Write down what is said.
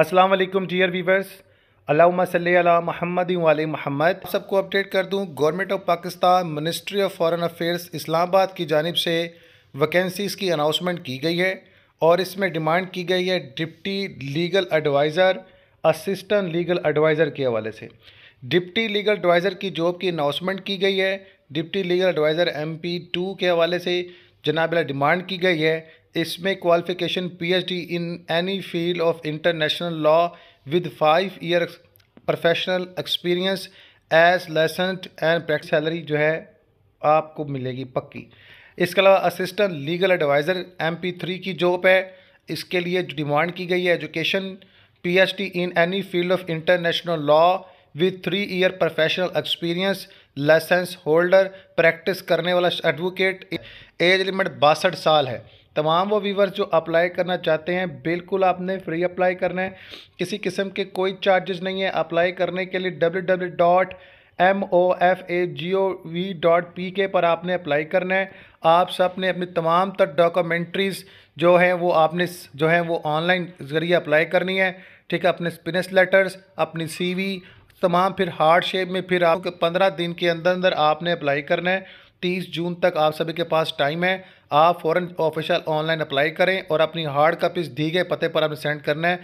अस्सलाम वालेकुम dear viewers अलाउमा सल महमद महमद सबको अपडेट कर दूं Government of Pakistan Ministry of Foreign Affairs Islamabad की जानब से वैकेंसीज़ की अनाउंसमेंट की गई है और इसमें डिमांड की गई है deputy legal adviser assistant legal adviser के हवाले से डिप्टी लीगल एडवाइज़र की जॉब की अनाउंसमेंट की गई है deputy legal adviser M P two के हवाले से जनाब डिमांड की गई है इसमें qualification PhD in any field of international law with five year professional experience as licensed and practice salary जो है आपको मिलेगी पक्की इसके अलावा assistant legal adviser M P three की जॉब है इसके लिए डिमांड की गई है education P H D in any field of international law with three year professional experience licence holder practice करने वाला एडवोकेट एज लिमिट बासठ साल है तमाम वो वीवर्स जो अप्लाई करना चाहते हैं बिल्कुल आपने फ्री अप्लाई करना है किसी किस्म के कोई चार्जेस नहीं है अप्लाई करने के लिए W W dot M O F A G O V dot P K पर आपने अप्लाई करना है आप सब ने अपनी तमाम तर डॉक्यूमेंट्रीज़ जो हैं वो आपने जो हैं वो ऑनलाइन ज़रिए अप्लाई करनी है ठीक है अपने स्पिनस लेटर्स अपनी सी वी तमाम फिर हार्ड शेप में फिर आपको पंद्रह दिन के अंदर अंदर आपने अप्लाई करना है तीस जून तक आप सभी के पास टाइम है आप फॉरेन ऑफिशियल ऑनलाइन अप्लाई करें और अपनी हार्ड कापीज़ दी गए पते पर आपने सेंड करना है